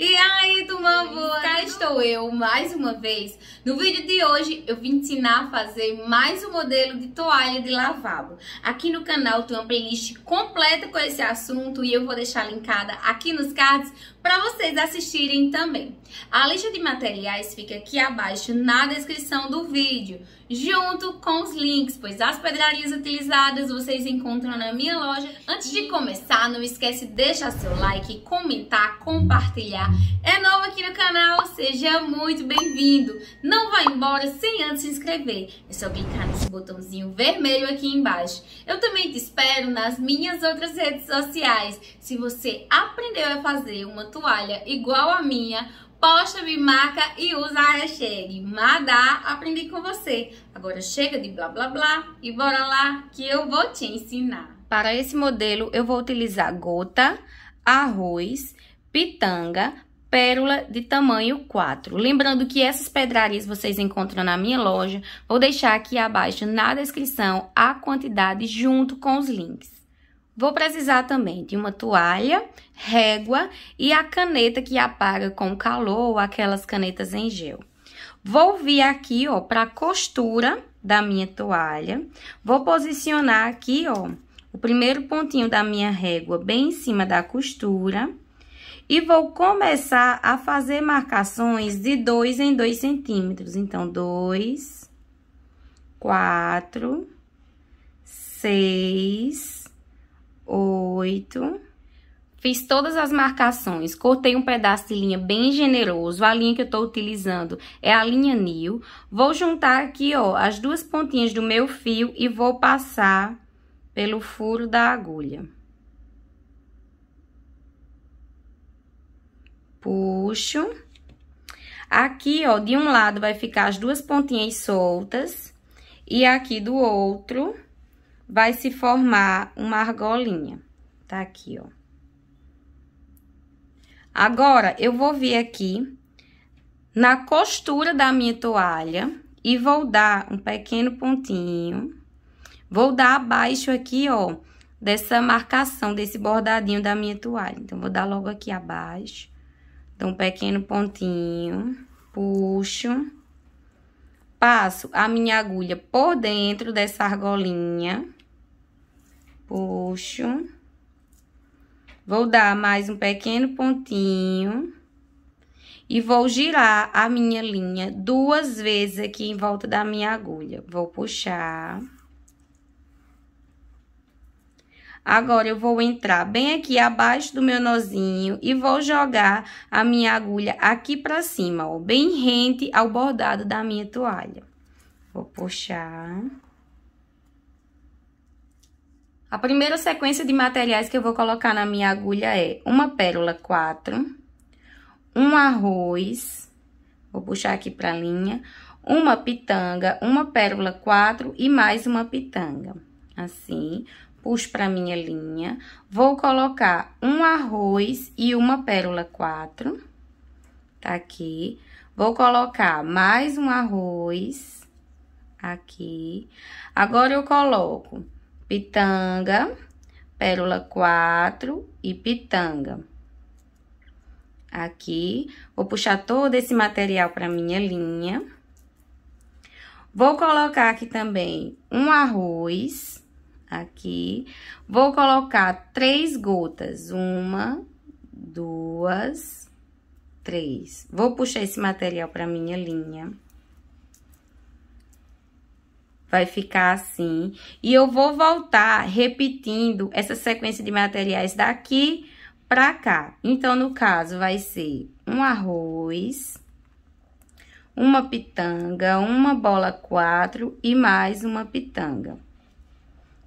E aí, turma boa? Cá estou eu mais uma vez. No vídeo de hoje eu vim ensinar a fazer mais um modelo de toalha de lavabo. Aqui no canal tem uma playlist completa com esse assunto e eu vou deixar linkada aqui nos cards para vocês assistirem também. A lista de materiais fica aqui abaixo na descrição do vídeo, junto com os links, pois as pedrarias utilizadas vocês encontram na minha loja. Antes de começar, não esquece de deixar seu like, comentar, compartilhar. É novo aqui no canal, seja muito bem-vindo. Não vá embora sem antes se inscrever. É só clicar nesse botãozinho vermelho aqui embaixo. Eu também te espero nas minhas outras redes sociais. Se você aprendeu a fazer uma toalha igual a minha, posta, me marca e usa a hashtag Madá Aprendi com você. Agora chega de blá blá blá e bora lá que eu vou te ensinar. Para esse modelo eu vou utilizar gota, arroz, pitanga, pérola de tamanho 4. Lembrando que essas pedrarias vocês encontram na minha loja. Vou deixar aqui abaixo na descrição a quantidade junto com os links. Vou precisar também de uma toalha, régua e a caneta que apaga com calor, ou aquelas canetas em gel. Vou vir aqui, ó, para costura da minha toalha. Vou posicionar aqui, ó, o primeiro pontinho da minha régua bem em cima da costura. E vou começar a fazer marcações de 2 em 2 centímetros. Então, 2, 4, 6, oito. Fiz todas as marcações, cortei um pedaço de linha bem generoso, a linha que eu tô utilizando é a linha Nil. Vou juntar aqui, ó, as duas pontinhas do meu fio e vou passar pelo furo da agulha. Puxo. Aqui, ó, de um lado vai ficar as duas pontinhas soltas e aqui do outro vai se formar uma argolinha. Tá aqui, ó. Agora, eu vou vir aqui na costura da minha toalha e vou dar um pequeno pontinho. Vou dar abaixo aqui, ó, dessa marcação, desse bordadinho da minha toalha. Então, vou dar logo aqui abaixo. Dou um pequeno pontinho, puxo. Passo a minha agulha por dentro dessa argolinha puxo. Vou dar mais um pequeno pontinho. E vou girar a minha linha duas vezes aqui em volta da minha agulha. Vou puxar. Agora, eu vou entrar bem aqui abaixo do meu nozinho e vou jogar a minha agulha aqui pra cima, ó, bem rente ao bordado da minha toalha. Vou puxar. A primeira sequência de materiais que eu vou colocar na minha agulha é uma pérola 4, um arroz, vou puxar aqui pra linha, uma pitanga, uma pérola 4 e mais uma pitanga. Assim, puxo pra minha linha, vou colocar um arroz e uma pérola 4, tá aqui. Vou colocar mais um arroz aqui. Agora, eu coloco pitanga, pérola 4 e pitanga. Aqui, vou puxar todo esse material para minha linha. Vou colocar aqui também um arroz, aqui. Vou colocar três gotas, uma, duas, três. Vou puxar esse material para minha linha vai ficar assim. E eu vou voltar repetindo essa sequência de materiais daqui pra cá. Então, no caso, vai ser um arroz, uma pitanga, uma bola quatro e mais uma pitanga.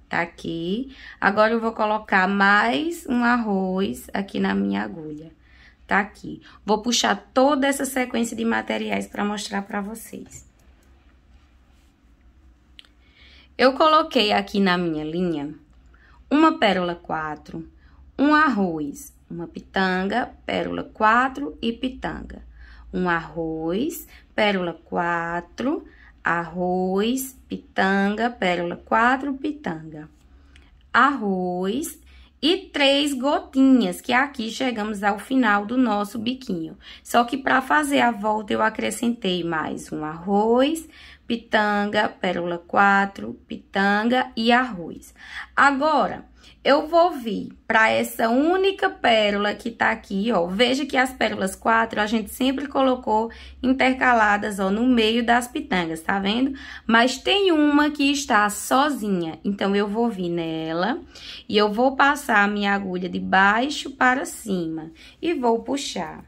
Tá aqui. Agora, eu vou colocar mais um arroz aqui na minha agulha. Tá aqui. Vou puxar toda essa sequência de materiais pra mostrar pra vocês. Eu coloquei aqui na minha linha uma pérola 4, um arroz, uma pitanga, pérola 4 e pitanga. Um arroz, pérola 4, arroz, pitanga, pérola 4, pitanga. Arroz e três gotinhas, que aqui chegamos ao final do nosso biquinho. Só que para fazer a volta eu acrescentei mais um arroz, pitanga, pérola 4, pitanga e arroz. Agora, eu vou vir para essa única pérola que tá aqui, ó. Veja que as pérolas 4 a gente sempre colocou intercaladas, ó, no meio das pitangas, tá vendo? Mas tem uma que está sozinha, então eu vou vir nela e eu vou passar a minha agulha de baixo para cima e vou puxar.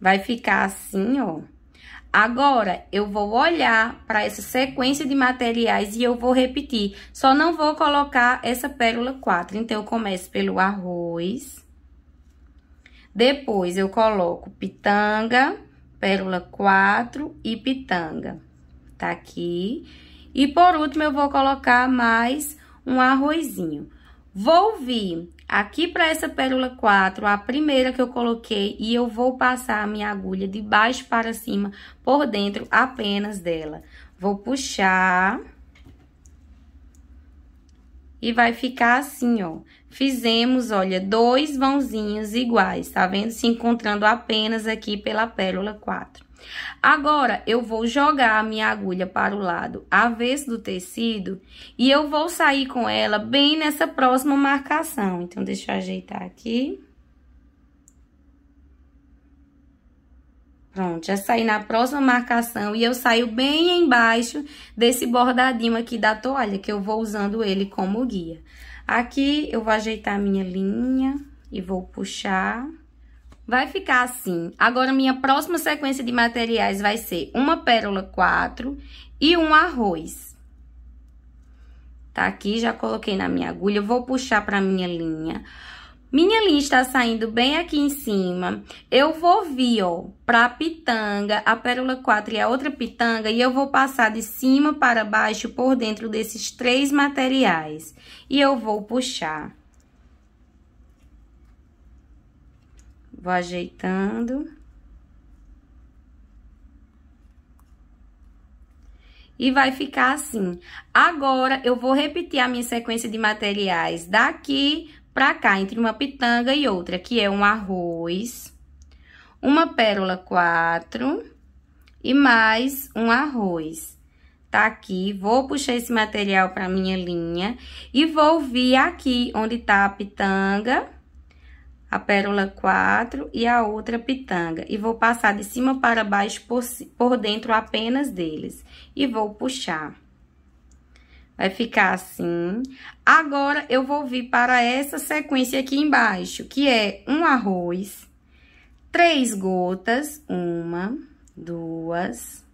Vai ficar assim, ó. Agora, eu vou olhar para essa sequência de materiais e eu vou repetir. Só não vou colocar essa pérola 4. Então, eu começo pelo arroz. Depois, eu coloco pitanga, pérola 4 e pitanga. Tá aqui. E por último, eu vou colocar mais um arrozinho. Vou vir Aqui para essa pérola 4, a primeira que eu coloquei, e eu vou passar a minha agulha de baixo para cima por dentro apenas dela. Vou puxar. E vai ficar assim, ó. Fizemos, olha, dois vãozinhos iguais, tá vendo? Se encontrando apenas aqui pela pérola 4. Agora, eu vou jogar a minha agulha para o lado avesso do tecido e eu vou sair com ela bem nessa próxima marcação. Então, deixa eu ajeitar aqui. Pronto, já saí na próxima marcação e eu saio bem embaixo desse bordadinho aqui da toalha, que eu vou usando ele como guia. Aqui, eu vou ajeitar a minha linha e vou puxar... Vai ficar assim. Agora, minha próxima sequência de materiais vai ser uma pérola 4 e um arroz. Tá aqui, já coloquei na minha agulha. vou puxar pra minha linha. Minha linha está saindo bem aqui em cima. Eu vou vir, ó, pra pitanga, a pérola 4 e a outra pitanga, e eu vou passar de cima para baixo por dentro desses três materiais. E eu vou puxar. Vou ajeitando. E vai ficar assim. Agora, eu vou repetir a minha sequência de materiais daqui pra cá, entre uma pitanga e outra, que é um arroz, uma pérola 4 e mais um arroz. Tá aqui, vou puxar esse material pra minha linha e vou vir aqui onde tá a pitanga a pérola 4 e a outra pitanga. E vou passar de cima para baixo por, por dentro apenas deles. E vou puxar. Vai ficar assim. Agora, eu vou vir para essa sequência aqui embaixo, que é um arroz, três gotas, uma, duas,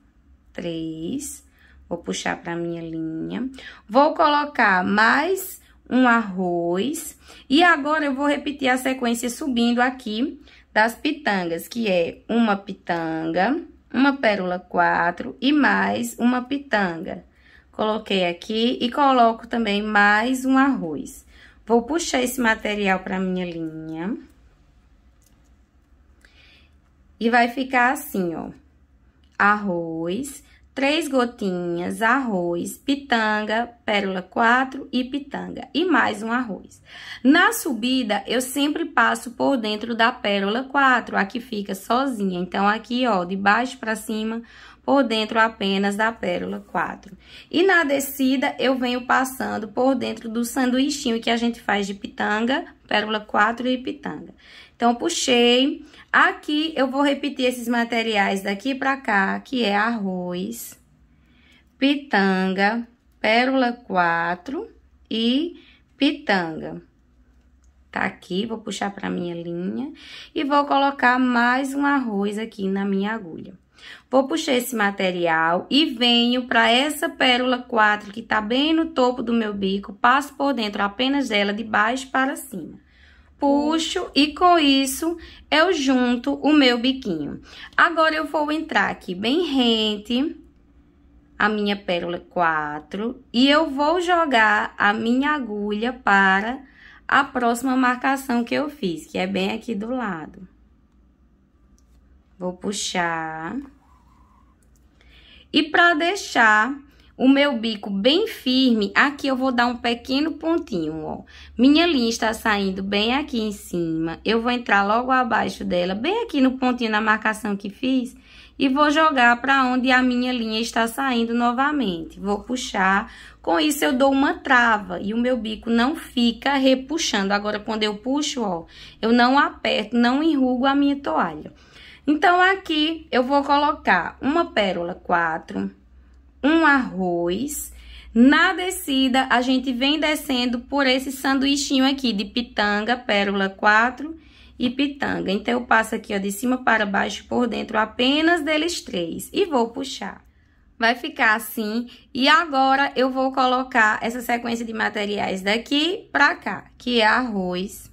três. Vou puxar para minha linha. Vou colocar mais um arroz. E agora eu vou repetir a sequência subindo aqui das pitangas, que é uma pitanga, uma pérola 4 e mais uma pitanga. Coloquei aqui e coloco também mais um arroz. Vou puxar esse material para minha linha. E vai ficar assim, ó. Arroz, três gotinhas, arroz, pitanga, pérola 4 e pitanga, e mais um arroz. Na subida, eu sempre passo por dentro da pérola 4, a que fica sozinha. Então, aqui, ó, de baixo para cima, por dentro apenas da pérola 4. E na descida, eu venho passando por dentro do sanduichinho que a gente faz de pitanga, pérola 4 e pitanga. Então, puxei. Aqui, eu vou repetir esses materiais daqui pra cá, que é arroz, pitanga, pérola 4 e pitanga. Tá aqui, vou puxar pra minha linha e vou colocar mais um arroz aqui na minha agulha. Vou puxar esse material e venho para essa pérola 4 que tá bem no topo do meu bico, passo por dentro apenas dela de baixo para cima puxo e com isso eu junto o meu biquinho. Agora eu vou entrar aqui bem rente a minha pérola 4 e eu vou jogar a minha agulha para a próxima marcação que eu fiz, que é bem aqui do lado. Vou puxar. E para deixar o meu bico bem firme, aqui eu vou dar um pequeno pontinho, ó. Minha linha está saindo bem aqui em cima. Eu vou entrar logo abaixo dela, bem aqui no pontinho na marcação que fiz. E vou jogar para onde a minha linha está saindo novamente. Vou puxar. Com isso, eu dou uma trava e o meu bico não fica repuxando. Agora, quando eu puxo, ó, eu não aperto, não enrugo a minha toalha. Então, aqui eu vou colocar uma pérola 4 um arroz. Na descida, a gente vem descendo por esse sanduichinho aqui de pitanga, pérola 4 e pitanga. Então, eu passo aqui, ó, de cima para baixo por dentro apenas deles três e vou puxar. Vai ficar assim. E agora, eu vou colocar essa sequência de materiais daqui pra cá, que é arroz,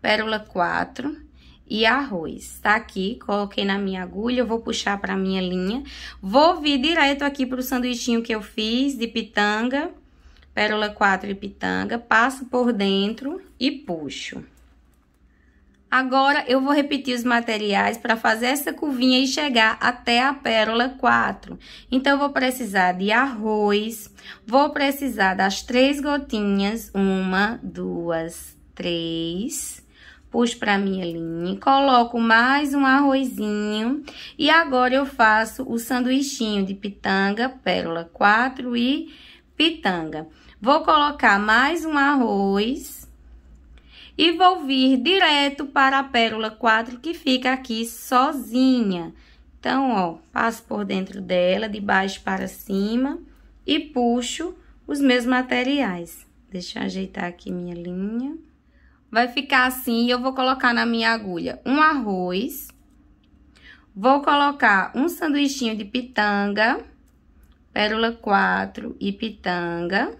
pérola 4 e arroz. Tá aqui, coloquei na minha agulha, vou puxar pra minha linha. Vou vir direto aqui pro sanduichinho que eu fiz de pitanga, pérola 4 e pitanga. Passo por dentro e puxo. Agora, eu vou repetir os materiais para fazer essa curvinha e chegar até a pérola 4. Então, eu vou precisar de arroz, vou precisar das três gotinhas, uma, duas, três puxo pra minha linha, coloco mais um arrozinho e agora eu faço o sanduichinho de pitanga, pérola 4 e pitanga. Vou colocar mais um arroz e vou vir direto para a pérola 4 que fica aqui sozinha. Então, ó, passo por dentro dela, de baixo para cima e puxo os meus materiais. Deixa eu ajeitar aqui minha linha. Vai ficar assim e eu vou colocar na minha agulha um arroz. Vou colocar um sanduichinho de pitanga, pérola 4 e pitanga.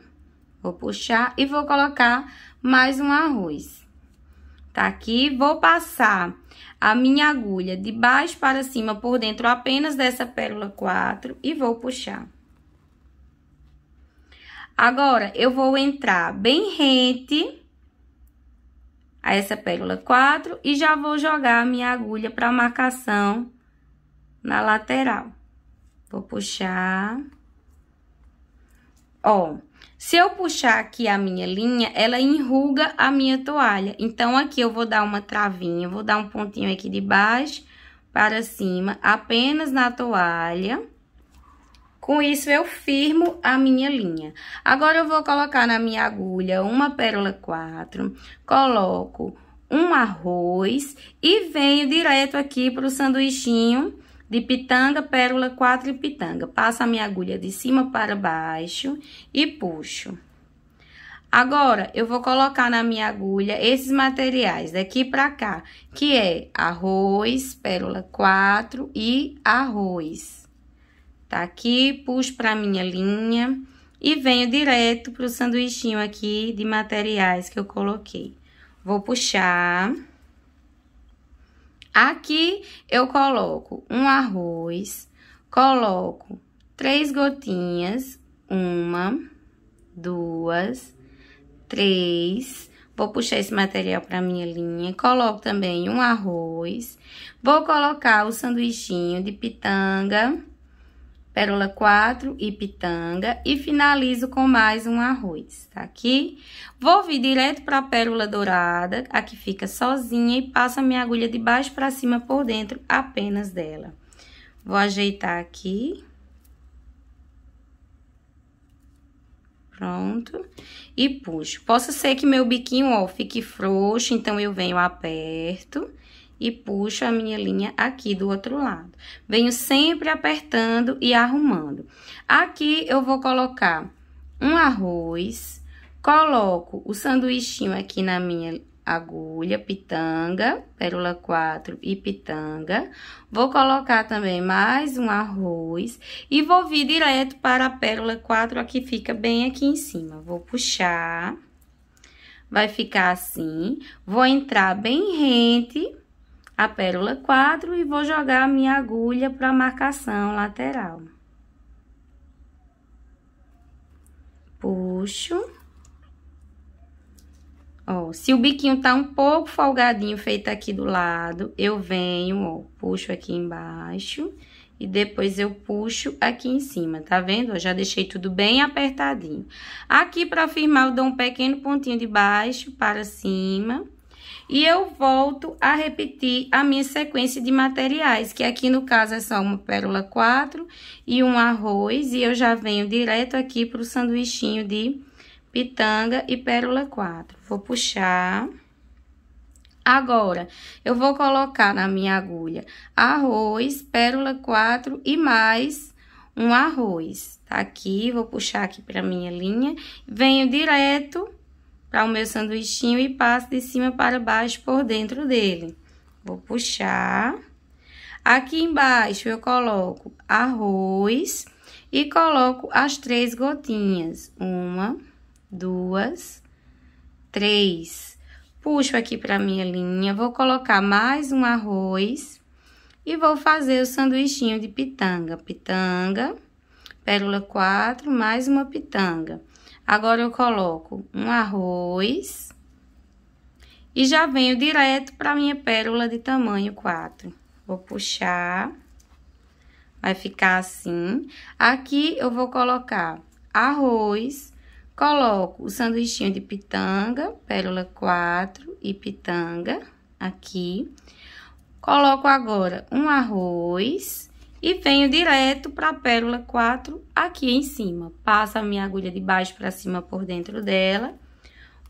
Vou puxar e vou colocar mais um arroz. Tá aqui, vou passar a minha agulha de baixo para cima por dentro apenas dessa pérola 4 e vou puxar. Agora, eu vou entrar bem rente a essa pérola 4 e já vou jogar a minha agulha para marcação na lateral. Vou puxar. Ó, se eu puxar aqui a minha linha, ela enruga a minha toalha. Então, aqui eu vou dar uma travinha, vou dar um pontinho aqui de baixo para cima, apenas na toalha. Com isso, eu firmo a minha linha. Agora, eu vou colocar na minha agulha uma pérola 4, coloco um arroz e venho direto aqui para o sanduichinho de pitanga, pérola 4 e pitanga. Passo a minha agulha de cima para baixo e puxo. Agora, eu vou colocar na minha agulha esses materiais daqui para cá, que é arroz, pérola 4 e arroz tá aqui, puxo para minha linha e venho direto pro sanduichinho aqui de materiais que eu coloquei. Vou puxar. Aqui eu coloco um arroz, coloco três gotinhas, uma, duas, três. Vou puxar esse material para minha linha, coloco também um arroz. Vou colocar o sanduichinho de pitanga pérola 4 e pitanga e finalizo com mais um arroz, tá aqui? Vou vir direto para a pérola dourada, a que fica sozinha e passo a minha agulha de baixo para cima por dentro apenas dela. Vou ajeitar aqui. Pronto. E puxo. Posso ser que meu biquinho, ó, fique frouxo, então eu venho aperto e puxo a minha linha aqui do outro lado. Venho sempre apertando e arrumando. Aqui eu vou colocar um arroz, coloco o sanduichinho aqui na minha agulha, pitanga, pérola 4 e pitanga. Vou colocar também mais um arroz e vou vir direto para a pérola 4, aqui fica bem aqui em cima. Vou puxar, vai ficar assim, vou entrar bem rente a pérola 4 e vou jogar a minha agulha para a marcação lateral. Puxo. Ó, se o biquinho tá um pouco folgadinho feito aqui do lado, eu venho, ó, puxo aqui embaixo e depois eu puxo aqui em cima, tá vendo? Eu já deixei tudo bem apertadinho. Aqui, para firmar, eu dou um pequeno pontinho de baixo para cima e eu volto a repetir a minha sequência de materiais, que aqui no caso é só uma pérola 4 e um arroz. E eu já venho direto aqui pro sanduichinho de pitanga e pérola 4. Vou puxar... Agora, eu vou colocar na minha agulha arroz, pérola 4 e mais um arroz. Tá aqui, vou puxar aqui pra minha linha. Venho direto o meu sanduichinho e passo de cima para baixo por dentro dele. Vou puxar. Aqui embaixo eu coloco arroz e coloco as três gotinhas. Uma, duas, três. Puxo aqui para minha linha, vou colocar mais um arroz e vou fazer o sanduichinho de pitanga. Pitanga, pérola 4, mais uma pitanga. Agora, eu coloco um arroz. E já venho direto para minha pérola de tamanho 4. Vou puxar. Vai ficar assim. Aqui, eu vou colocar arroz. Coloco o sanduichinho de pitanga, pérola 4 e pitanga aqui. Coloco agora um arroz e venho direto para a pérola 4 aqui em cima. Passo a minha agulha de baixo para cima por dentro dela.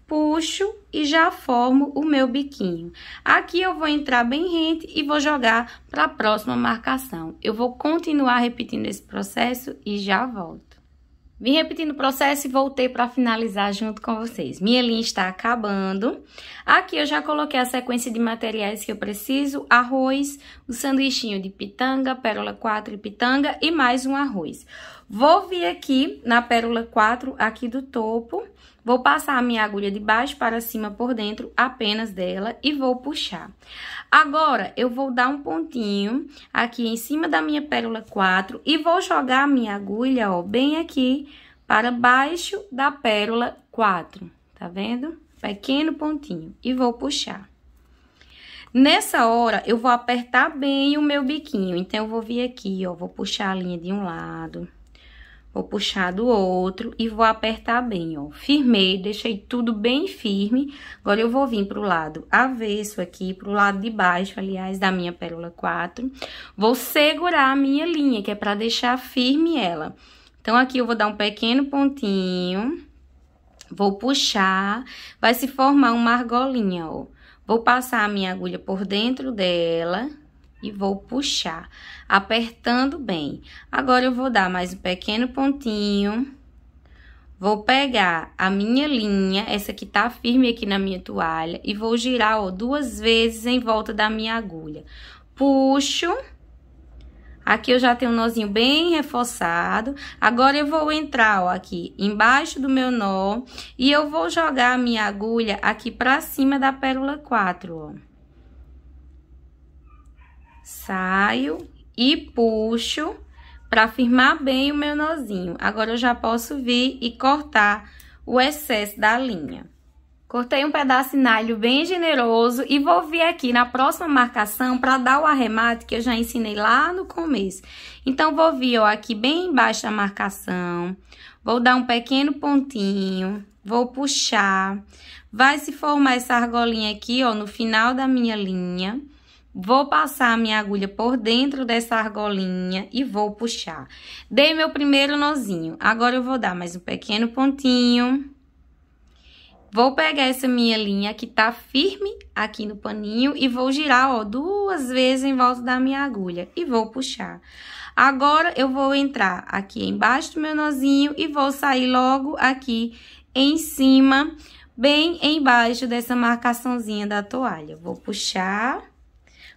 Puxo e já formo o meu biquinho. Aqui eu vou entrar bem rente e vou jogar para a próxima marcação. Eu vou continuar repetindo esse processo e já volto. Vim repetindo o processo e voltei para finalizar junto com vocês. Minha linha está acabando. Aqui eu já coloquei a sequência de materiais que eu preciso. Arroz, o um sanduichinho de pitanga, pérola 4 e pitanga e mais um arroz. Vou vir aqui na pérola 4, aqui do topo, vou passar a minha agulha de baixo para cima por dentro apenas dela e vou puxar. Agora, eu vou dar um pontinho aqui em cima da minha pérola 4 e vou jogar a minha agulha, ó, bem aqui para baixo da pérola 4, tá vendo? Pequeno pontinho e vou puxar. Nessa hora, eu vou apertar bem o meu biquinho. Então, eu vou vir aqui, ó, vou puxar a linha de um lado, Vou puxar do outro e vou apertar bem, ó. Firmei, deixei tudo bem firme. Agora, eu vou vir pro lado avesso aqui, pro lado de baixo, aliás, da minha pérola 4. Vou segurar a minha linha, que é pra deixar firme ela. Então, aqui eu vou dar um pequeno pontinho. Vou puxar, vai se formar uma argolinha, ó. Vou passar a minha agulha por dentro dela e vou puxar, apertando bem. Agora, eu vou dar mais um pequeno pontinho. Vou pegar a minha linha, essa que tá firme aqui na minha toalha, e vou girar, ó, duas vezes em volta da minha agulha. Puxo. Aqui eu já tenho um nozinho bem reforçado. Agora, eu vou entrar, ó, aqui embaixo do meu nó, e eu vou jogar a minha agulha aqui pra cima da pérola 4, ó saio e puxo para firmar bem o meu nozinho. Agora, eu já posso vir e cortar o excesso da linha. Cortei um pedaço de nalho bem generoso e vou vir aqui na próxima marcação para dar o arremate que eu já ensinei lá no começo. Então, vou vir, ó, aqui bem embaixo da marcação, vou dar um pequeno pontinho, vou puxar, vai se formar essa argolinha aqui, ó, no final da minha linha. Vou passar a minha agulha por dentro dessa argolinha e vou puxar. Dei meu primeiro nozinho. Agora eu vou dar mais um pequeno pontinho. Vou pegar essa minha linha que tá firme aqui no paninho e vou girar, ó, duas vezes em volta da minha agulha e vou puxar. Agora, eu vou entrar aqui embaixo do meu nozinho e vou sair logo aqui em cima, bem embaixo dessa marcaçãozinha da toalha. Vou puxar...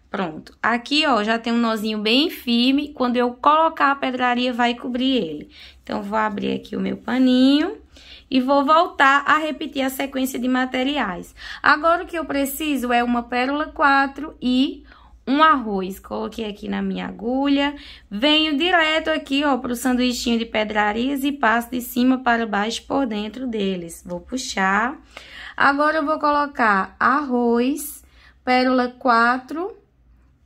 Pronto. Aqui, ó, já tem um nozinho bem firme. Quando eu colocar a pedraria, vai cobrir ele. Então, vou abrir aqui o meu paninho e vou voltar a repetir a sequência de materiais. Agora, o que eu preciso é uma pérola 4 e um arroz. Coloquei aqui na minha agulha. Venho direto aqui, ó, pro sanduichinho de pedrarias e passo de cima para baixo por dentro deles. Vou puxar. Agora, eu vou colocar arroz, pérola 4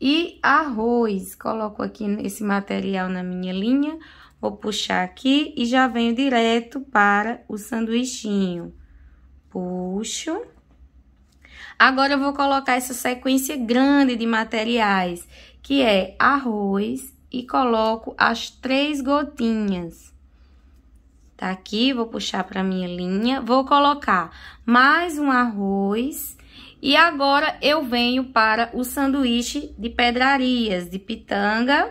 e arroz. Coloco aqui esse material na minha linha, vou puxar aqui e já venho direto para o sanduichinho. Puxo. Agora eu vou colocar essa sequência grande de materiais, que é arroz e coloco as três gotinhas. Tá aqui, vou puxar para minha linha, vou colocar mais um arroz e agora eu venho para o sanduíche de pedrarias, de pitanga,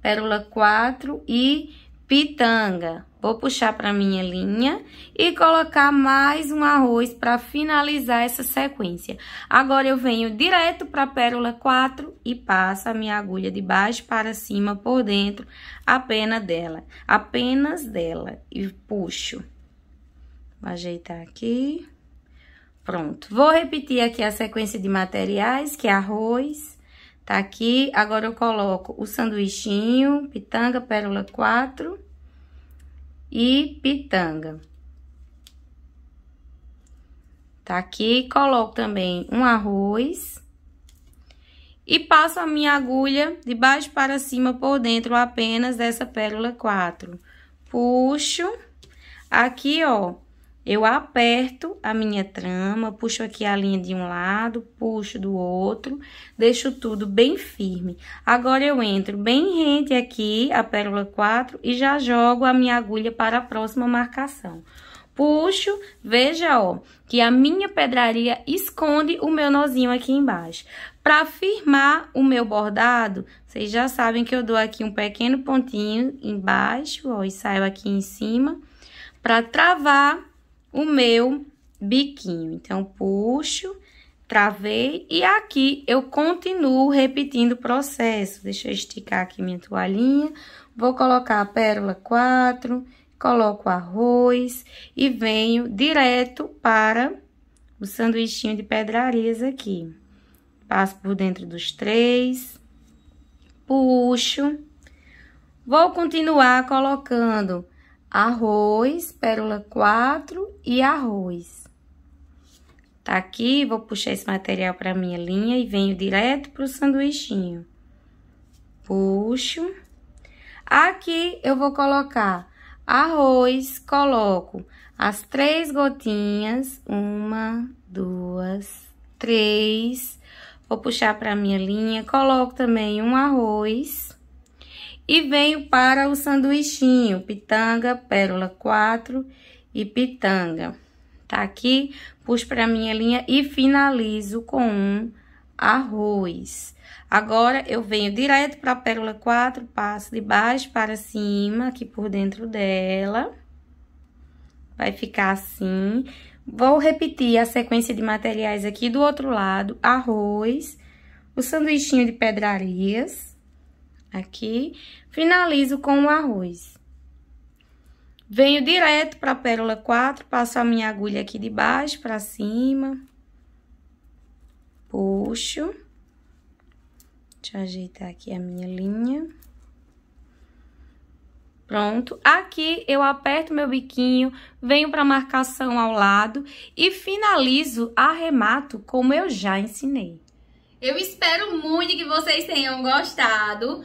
pérola 4 e pitanga. Vou puxar para minha linha e colocar mais um arroz para finalizar essa sequência. Agora eu venho direto para a pérola 4 e passo a minha agulha de baixo para cima por dentro, apenas dela, apenas dela e puxo. Vou ajeitar aqui. Pronto. Vou repetir aqui a sequência de materiais, que é arroz, tá aqui. Agora, eu coloco o sanduichinho, pitanga, pérola 4 e pitanga. Tá aqui. Coloco também um arroz. E passo a minha agulha de baixo para cima por dentro apenas dessa pérola 4. Puxo. Aqui, ó, eu aperto a minha trama, puxo aqui a linha de um lado, puxo do outro, deixo tudo bem firme. Agora eu entro bem rente aqui, a pérola 4, e já jogo a minha agulha para a próxima marcação. Puxo, veja, ó, que a minha pedraria esconde o meu nozinho aqui embaixo. Para firmar o meu bordado, vocês já sabem que eu dou aqui um pequeno pontinho embaixo, ó, e saio aqui em cima. Para travar, o meu biquinho. Então, puxo, travei e aqui eu continuo repetindo o processo. Deixa eu esticar aqui minha toalhinha. Vou colocar a pérola 4, coloco arroz e venho direto para o sanduichinho de pedrarias aqui. Passo por dentro dos três, puxo. Vou continuar colocando arroz, pérola 4 e arroz. Tá aqui, vou puxar esse material para minha linha e venho direto pro sanduichinho. Puxo. Aqui eu vou colocar arroz, coloco as três gotinhas, uma, duas, três. Vou puxar para minha linha, coloco também um arroz. E venho para o sanduichinho, pitanga, pérola 4 e pitanga. Tá aqui, pus para minha linha e finalizo com um arroz. Agora, eu venho direto para a pérola 4, passo de baixo para cima, aqui por dentro dela. Vai ficar assim. Vou repetir a sequência de materiais aqui do outro lado. Arroz, o sanduichinho de pedrarias, aqui. Finalizo com o arroz. Venho direto para a pérola 4, passo a minha agulha aqui de baixo para cima. Puxo. Deixa eu ajeitar aqui a minha linha. Pronto. Aqui eu aperto meu biquinho, venho para a marcação ao lado e finalizo arremato como eu já ensinei. Eu espero muito que vocês tenham gostado.